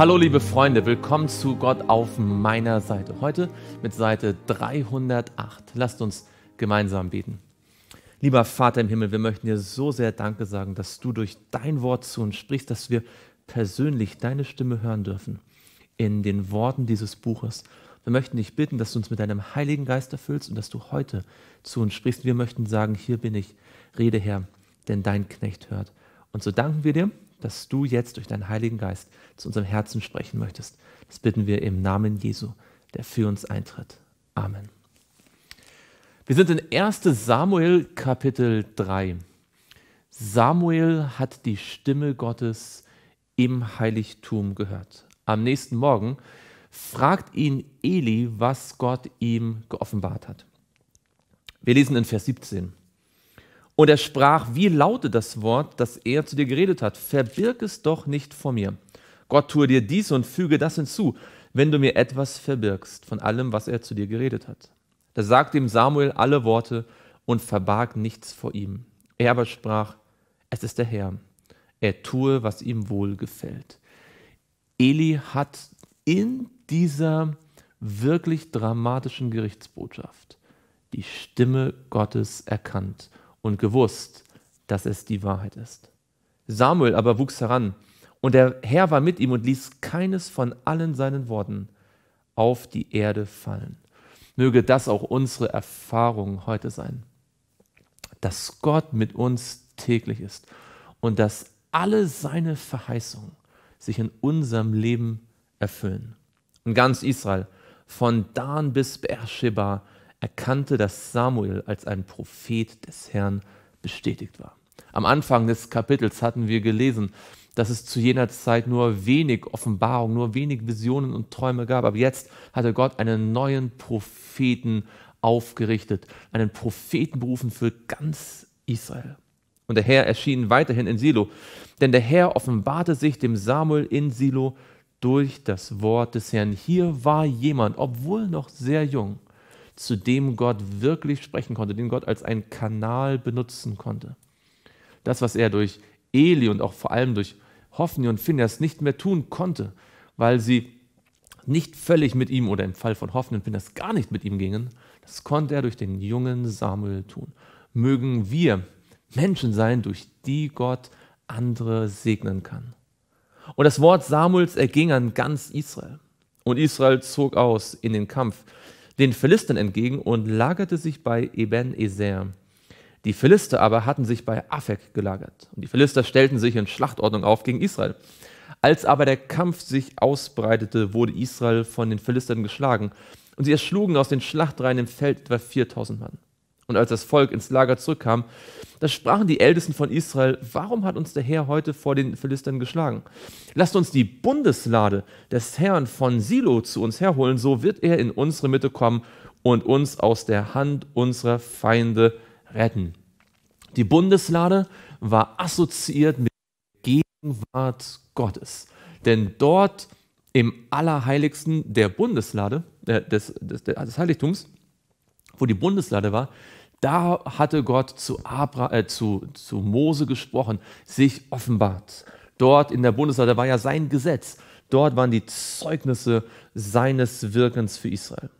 Hallo liebe Freunde, willkommen zu Gott auf meiner Seite. Heute mit Seite 308. Lasst uns gemeinsam beten. Lieber Vater im Himmel, wir möchten dir so sehr Danke sagen, dass du durch dein Wort zu uns sprichst, dass wir persönlich deine Stimme hören dürfen in den Worten dieses Buches. Wir möchten dich bitten, dass du uns mit deinem Heiligen Geist erfüllst und dass du heute zu uns sprichst. Wir möchten sagen, hier bin ich, rede Herr, denn dein Knecht hört. Und so danken wir dir dass du jetzt durch deinen Heiligen Geist zu unserem Herzen sprechen möchtest. Das bitten wir im Namen Jesu, der für uns eintritt. Amen. Wir sind in 1 Samuel Kapitel 3. Samuel hat die Stimme Gottes im Heiligtum gehört. Am nächsten Morgen fragt ihn Eli, was Gott ihm geoffenbart hat. Wir lesen in Vers 17. Und er sprach, wie lautet das Wort, das er zu dir geredet hat? Verbirg es doch nicht vor mir. Gott tue dir dies und füge das hinzu, wenn du mir etwas verbirgst von allem, was er zu dir geredet hat. Da sagte ihm Samuel alle Worte und verbarg nichts vor ihm. Er aber sprach, es ist der Herr, er tue, was ihm wohl gefällt. Eli hat in dieser wirklich dramatischen Gerichtsbotschaft die Stimme Gottes erkannt und gewusst, dass es die Wahrheit ist. Samuel aber wuchs heran, und der Herr war mit ihm und ließ keines von allen seinen Worten auf die Erde fallen. Möge das auch unsere Erfahrung heute sein, dass Gott mit uns täglich ist und dass alle seine Verheißungen sich in unserem Leben erfüllen. Und ganz Israel, von Dan bis Beersheba, erkannte, dass Samuel als ein Prophet des Herrn bestätigt war. Am Anfang des Kapitels hatten wir gelesen, dass es zu jener Zeit nur wenig Offenbarung, nur wenig Visionen und Träume gab. Aber jetzt hatte Gott einen neuen Propheten aufgerichtet, einen Propheten berufen für ganz Israel. Und der Herr erschien weiterhin in Silo, denn der Herr offenbarte sich dem Samuel in Silo durch das Wort des Herrn. Hier war jemand, obwohl noch sehr jung, zu dem Gott wirklich sprechen konnte, den Gott als einen Kanal benutzen konnte. Das, was er durch Eli und auch vor allem durch Hoffni und Phineas nicht mehr tun konnte, weil sie nicht völlig mit ihm oder im Fall von Hoffni und Phineas gar nicht mit ihm gingen, das konnte er durch den jungen Samuel tun. Mögen wir Menschen sein, durch die Gott andere segnen kann. Und das Wort Samuels erging an ganz Israel. Und Israel zog aus in den Kampf den Philistern entgegen und lagerte sich bei Eben-Ezer. Die Philister aber hatten sich bei Afek gelagert. Und die Philister stellten sich in Schlachtordnung auf gegen Israel. Als aber der Kampf sich ausbreitete, wurde Israel von den Philistern geschlagen. Und sie erschlugen aus den Schlachtreihen im Feld etwa 4000 Mann. Und als das Volk ins Lager zurückkam, da sprachen die Ältesten von Israel, warum hat uns der Herr heute vor den Philistern geschlagen? Lasst uns die Bundeslade des Herrn von Silo zu uns herholen, so wird er in unsere Mitte kommen und uns aus der Hand unserer Feinde retten. Die Bundeslade war assoziiert mit der Gegenwart Gottes, denn dort im Allerheiligsten der Bundeslade, äh, des, des, des Heiligtums, wo die Bundeslade war, da hatte Gott zu, Abra, äh, zu, zu Mose gesprochen, sich offenbart. Dort in der Bundeslade da war ja sein Gesetz. Dort waren die Zeugnisse seines Wirkens für Israel.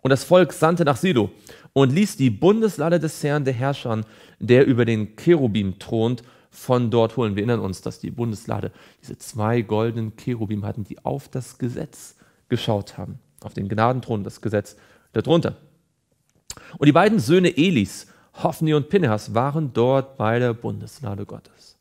Und das Volk sandte nach Silo und ließ die Bundeslade des Herrn, der Herrscher, der über den Cherubim thront, von dort holen. Wir erinnern uns, dass die Bundeslade diese zwei goldenen Cherubim hatten, die auf das Gesetz geschaut haben, auf den Gnadenthron, das Gesetz darunter. Und die beiden Söhne Elis, Hophni und Pinhas, waren dort bei der Bundeslade Gottes.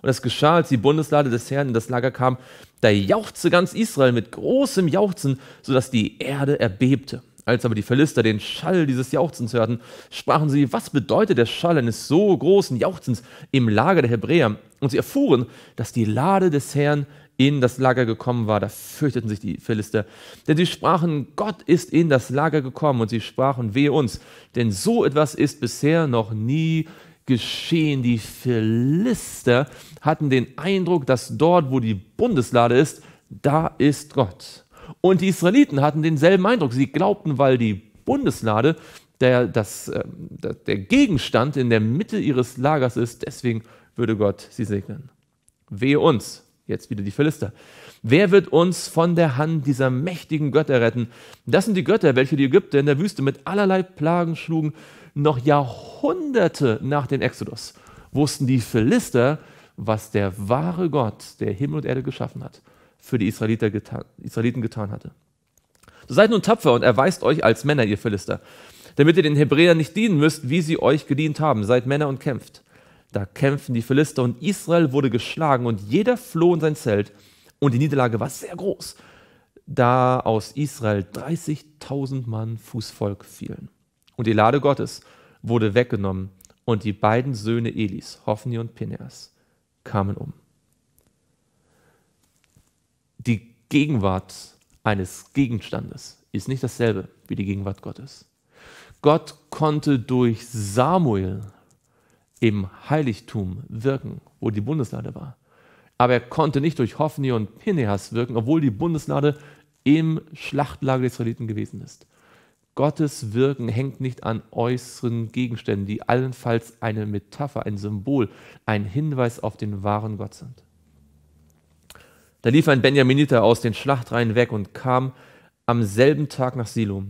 Und es geschah, als die Bundeslade des Herrn in das Lager kam, da jauchzte ganz Israel mit großem Jauchzen, sodass die Erde erbebte. Als aber die Philister den Schall dieses Jauchzens hörten, sprachen sie, was bedeutet der Schall eines so großen Jauchzens im Lager der Hebräer? Und sie erfuhren, dass die Lade des Herrn in das Lager gekommen war, da fürchteten sich die Philister. Denn sie sprachen, Gott ist in das Lager gekommen und sie sprachen, wehe uns, denn so etwas ist bisher noch nie geschehen. Die Philister hatten den Eindruck, dass dort, wo die Bundeslade ist, da ist Gott. Und die Israeliten hatten denselben Eindruck. Sie glaubten, weil die Bundeslade der, das, ähm, der Gegenstand in der Mitte ihres Lagers ist, deswegen würde Gott sie segnen. Wehe uns, Jetzt wieder die Philister. Wer wird uns von der Hand dieser mächtigen Götter retten? Das sind die Götter, welche die Ägypter in der Wüste mit allerlei Plagen schlugen, noch Jahrhunderte nach dem Exodus. Wussten die Philister, was der wahre Gott, der Himmel und Erde geschaffen hat, für die Israeliter getan, Israeliten getan hatte. So seid nun tapfer und erweist euch als Männer, ihr Philister, damit ihr den Hebräern nicht dienen müsst, wie sie euch gedient haben. Seid Männer und kämpft. Da kämpften die Philister und Israel wurde geschlagen und jeder floh in sein Zelt und die Niederlage war sehr groß, da aus Israel 30.000 Mann Fußvolk fielen. Und die Lade Gottes wurde weggenommen und die beiden Söhne Elis, Hophni und Pineas, kamen um. Die Gegenwart eines Gegenstandes ist nicht dasselbe wie die Gegenwart Gottes. Gott konnte durch Samuel im Heiligtum wirken, wo die Bundeslade war. Aber er konnte nicht durch Hophni und Pinehas wirken, obwohl die Bundeslade im Schlachtlager der Israeliten gewesen ist. Gottes Wirken hängt nicht an äußeren Gegenständen, die allenfalls eine Metapher, ein Symbol, ein Hinweis auf den wahren Gott sind. Da lief ein Benjaminiter aus den Schlachtreihen weg und kam am selben Tag nach Silo.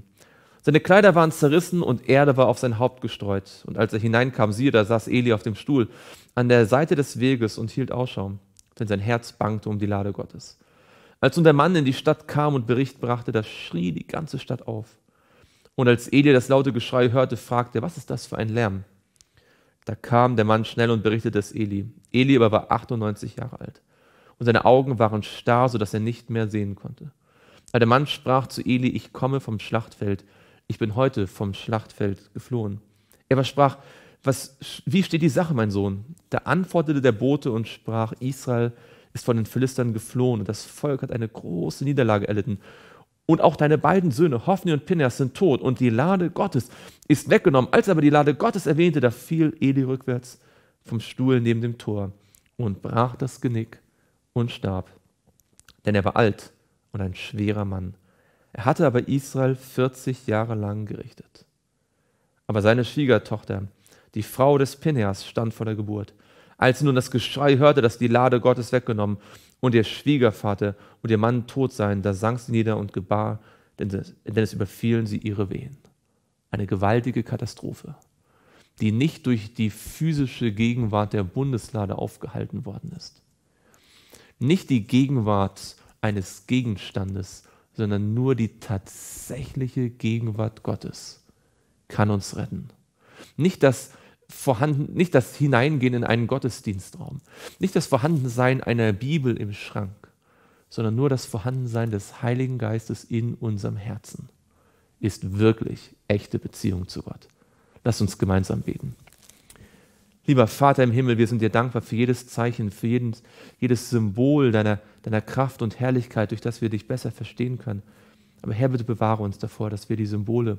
Seine Kleider waren zerrissen und Erde war auf sein Haupt gestreut. Und als er hineinkam, siehe, da saß Eli auf dem Stuhl an der Seite des Weges und hielt Ausschau, denn sein Herz bangte um die Lade Gottes. Als nun der Mann in die Stadt kam und Bericht brachte, da schrie die ganze Stadt auf. Und als Eli das laute Geschrei hörte, fragte er, was ist das für ein Lärm? Da kam der Mann schnell und berichtete es Eli. Eli aber war 98 Jahre alt und seine Augen waren starr, so dass er nicht mehr sehen konnte. Aber der Mann sprach zu Eli, ich komme vom Schlachtfeld ich bin heute vom Schlachtfeld geflohen. Er aber sprach, was, wie steht die Sache, mein Sohn? Da antwortete der Bote und sprach, Israel ist von den Philistern geflohen und das Volk hat eine große Niederlage erlitten. Und auch deine beiden Söhne, Hoffni und Pinneas, sind tot und die Lade Gottes ist weggenommen. Als aber die Lade Gottes erwähnte, da fiel Eli rückwärts vom Stuhl neben dem Tor und brach das Genick und starb. Denn er war alt und ein schwerer Mann. Er hatte aber Israel 40 Jahre lang gerichtet. Aber seine Schwiegertochter, die Frau des Pineas, stand vor der Geburt. Als sie nun das Geschrei hörte, dass die Lade Gottes weggenommen und ihr Schwiegervater und ihr Mann tot seien, da sank sie nieder und gebar, denn es überfielen sie ihre Wehen. Eine gewaltige Katastrophe, die nicht durch die physische Gegenwart der Bundeslade aufgehalten worden ist. Nicht die Gegenwart eines Gegenstandes, sondern nur die tatsächliche Gegenwart Gottes kann uns retten. Nicht das vorhanden, nicht das Hineingehen in einen Gottesdienstraum, nicht das Vorhandensein einer Bibel im Schrank, sondern nur das Vorhandensein des Heiligen Geistes in unserem Herzen ist wirklich echte Beziehung zu Gott. Lass uns gemeinsam beten. Lieber Vater im Himmel, wir sind dir dankbar für jedes Zeichen, für jeden, jedes Symbol deiner, deiner Kraft und Herrlichkeit, durch das wir dich besser verstehen können. Aber Herr, bitte bewahre uns davor, dass wir die Symbole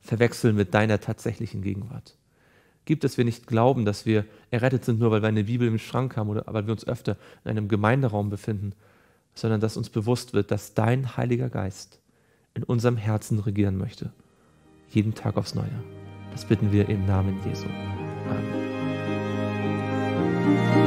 verwechseln mit deiner tatsächlichen Gegenwart. Gib, dass wir nicht glauben, dass wir errettet sind, nur weil wir eine Bibel im Schrank haben oder weil wir uns öfter in einem Gemeinderaum befinden, sondern dass uns bewusst wird, dass dein Heiliger Geist in unserem Herzen regieren möchte. Jeden Tag aufs Neue. Das bitten wir im Namen Jesu. Thank you.